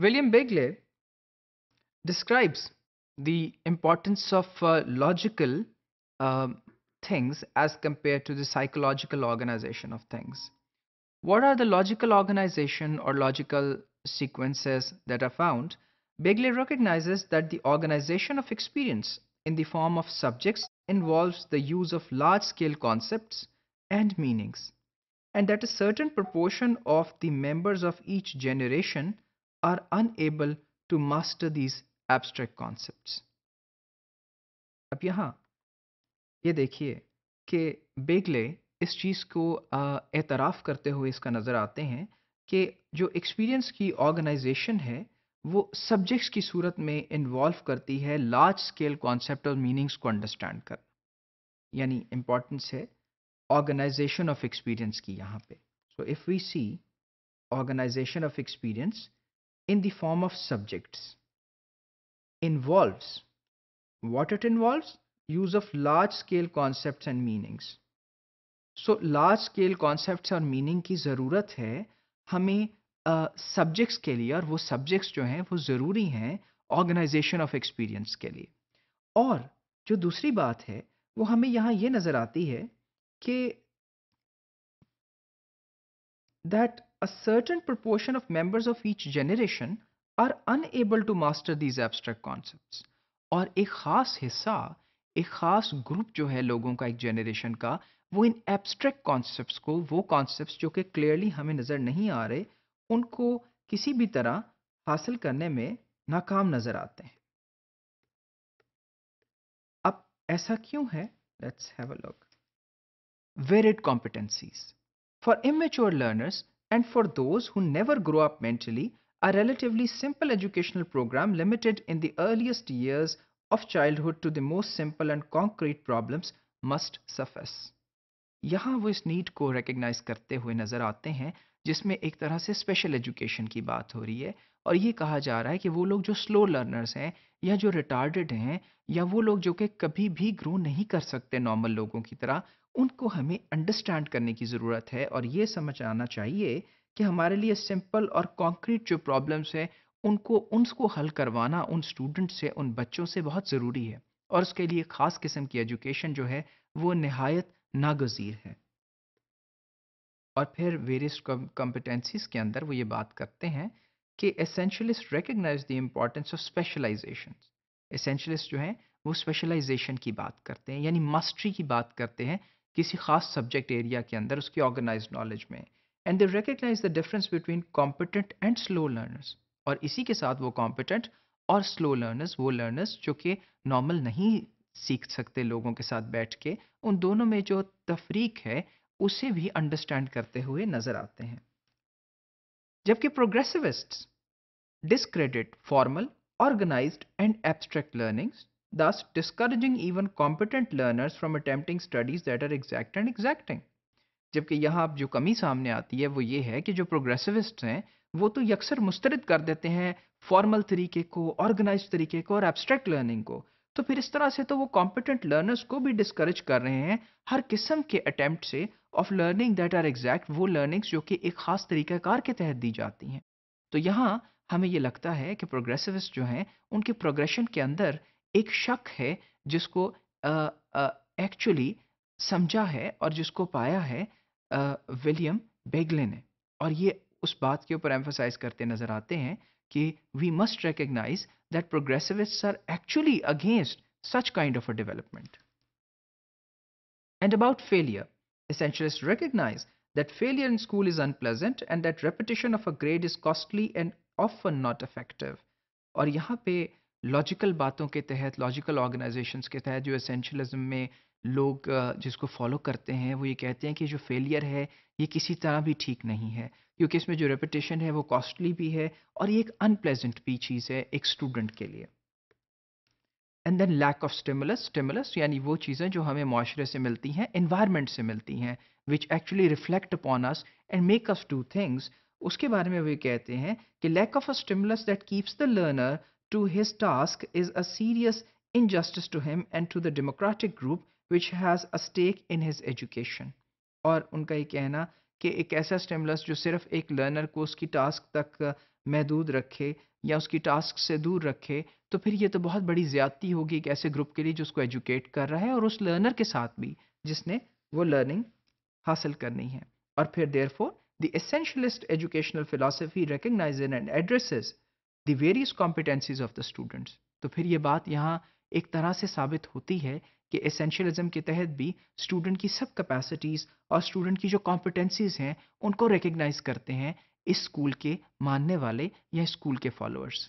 William Begley describes the importance of uh, logical uh, things as compared to the psychological organization of things. What are the logical organization or logical sequences that are found? Begley recognizes that the organization of experience in the form of subjects involves the use of large-scale concepts and meanings, and that a certain proportion of the members of each generation are unable to master these abstract concepts. अब यहाँ ये देखिए कि बेगले इस चीज़ को एतराफ़ करते हुए इसका नज़र आते हैं कि जो एक्सपीरियंस की ऑर्गेनाइजेशन है वो सब्जेक्ट्स की सूरत में इन्वॉल्व करती है लार्ज स्केल कॉन्सेप्ट और मीनिंग्स को अंडरस्टैंड कर यानी इम्पॉर्टेंस है ऑर्गेनाइजेशन ऑफ एक्सपीरियंस की यहाँ पे so if we see organisation of experience in the form of subjects. Involves. What it involves? Use of large scale concepts and meanings. So large scale concept और meaning की ज़रूरत है हमें subjects uh, के लिए और वो सब्जेक्ट्स जो हैं वो ज़रूरी हैं ऑर्गेनाइजेशन ऑफ एक्सपीरियंस के लिए और जो दूसरी बात है वो हमें यहाँ ये नज़र आती है कि that a certain proportion of members of each generation are unable to master these abstract concepts. और एक ख़ास हिस्सा एक ख़ास ग्रुप जो है लोगों का एक जेनरेशन का वो इन एब्स्ट्रैक्ट कॉन्सेप्ट्स को वो कॉन्सेप्ट्स जो कि क्लियरली हमें नज़र नहीं आ रहे उनको किसी भी तरह हासिल करने में नाकाम नज़र आते हैं अब ऐसा क्यों है let's have a look varied competencies for immature learners And for those who never grow up mentally, a relatively simple educational program limited in the earliest years of childhood to the most simple and concrete problems must suffice. यहाँ वो इस need को recognise करते हुए नज़र आते हैं जिसमें एक तरह से स्पेशल एजुकेशन की बात हो रही है और ये कहा जा रहा है कि वो लोग जो स्लो लर्नर्स हैं या जो रिटार्डेड हैं या वो लोग जो कि कभी भी ग्रो नहीं कर सकते नॉर्मल लोगों की तरह उनको हमें अंडरस्टैंड करने की ज़रूरत है और ये समझ आना चाहिए कि हमारे लिए सिंपल और कॉन्क्रीट जो प्रॉब्लम्स हैं उनको उनको हल करवाना उन स्टूडेंट से उन बच्चों से बहुत ज़रूरी है और उसके लिए ख़ास किस्म की एजुकेशन जो है वो नहायत नागजीर है और फिर वेरियस कॉम्पिटेंसीज के अंदर वो ये बात करते हैं कि essentialist recognise the importance of specialisation essentialist जो हैं वो स्पेशलाइजेशन की बात करते हैं यानी मास्टरी की बात करते हैं किसी खास सब्जेक्ट एरिया के अंदर उसकी ऑर्गेनाइज नॉलेज में and they recognise the difference between competent and slow learners और इसी के साथ वो कॉम्पिटेंट और स्लो लर्नर्स वो लर्नर्स जो कि नॉर्मल नहीं सीख सकते लोगों के साथ बैठ के उन दोनों में जो तफरीक है उसे भी अंडरस्टैंड करते हुए नजर आते हैं जबकि progressivist discredit formal organised and abstract learnings thus discouraging even competent learners from attempting studies that are exact and exacting. जबकि यहाँ अब जो कमी सामने आती है वो ये है कि जो प्रोग्रेसिविस्ट हैं वो तो यकसर मुस्तरद कर देते हैं फॉर्मल तरीके को ऑर्गेनाइज तरीके को और एब्स्ट्रैक्ट लर्निंग को तो फिर इस तरह से तो वो कॉम्पिटेंट लर्नर्स को भी डिस्करेज कर रहे हैं हर किस्म के अटैम्प्ट से of learning that are exact वो लर्निंग्स जो कि एक खास तरीक़ाकार के तहत दी जाती हैं तो यहाँ हमें ये लगता है कि प्रोग्रेसिविस्ट जो हैं उनके प्रोग्रेशन के अंदर एक शक है जिसको एक्चुअली समझा है और जिसको पाया है विलियम बेगले ने और ये उस बात के ऊपर एम्फोसाइज करते नजर आते हैं कि we must recognise that progressivist are actually against such kind of a development and about failure essentialist recognise that failure in school is unpleasant and that repetition of a grade is costly and of not effective और यहाँ पे logical बातों के तहत logical organisations के तहत जो एसेंशलिज्म में लोग जिसको फॉलो करते हैं वो ये कहते हैं कि जो फेलियर है ये किसी तरह भी ठीक नहीं है क्योंकि इसमें जो रेपटेशन है वो कॉस्टली भी है और ये एक अनप्लेजेंट भी चीज़ है एक स्टूडेंट के लिए and then lack of stimulus stimulus यानी वो चीज़ें जो हमें माशरे से मिलती हैं इन्वायरमेंट से मिलती हैं which actually reflect upon us and make us do things उसके बारे में वे कहते हैं कि lack of a stimulus that keeps the learner to his task is a serious injustice to him and to the democratic group which has a stake in his education और उनका ये कहना कि एक ऐसा स्टिमुलस जो सिर्फ एक लर्नर को उसकी टास्क तक महदूद रखे या उसकी टास्क से दूर रखे तो फिर ये तो बहुत बड़ी ज्यादती होगी एक ऐसे ग्रुप के लिए जो उसको एजुकेट कर रहा है और उस लर्नर के साथ भी जिसने वो लर्निंग हासिल करनी है और फिर therefore the essentialist educational philosophy recognise and addresses the various competencies of the students तो फिर ये बात यहाँ एक तरह से साबित होती है कि एसेंशियलिज्म के तहत भी स्टूडेंट की सब कैपेसिटीज़ और स्टूडेंट की जो कॉम्पिटेंसीज हैं उनको रिकग्नाइज करते हैं इस स्कूल के मानने वाले या स्कूल के फॉलोअर्स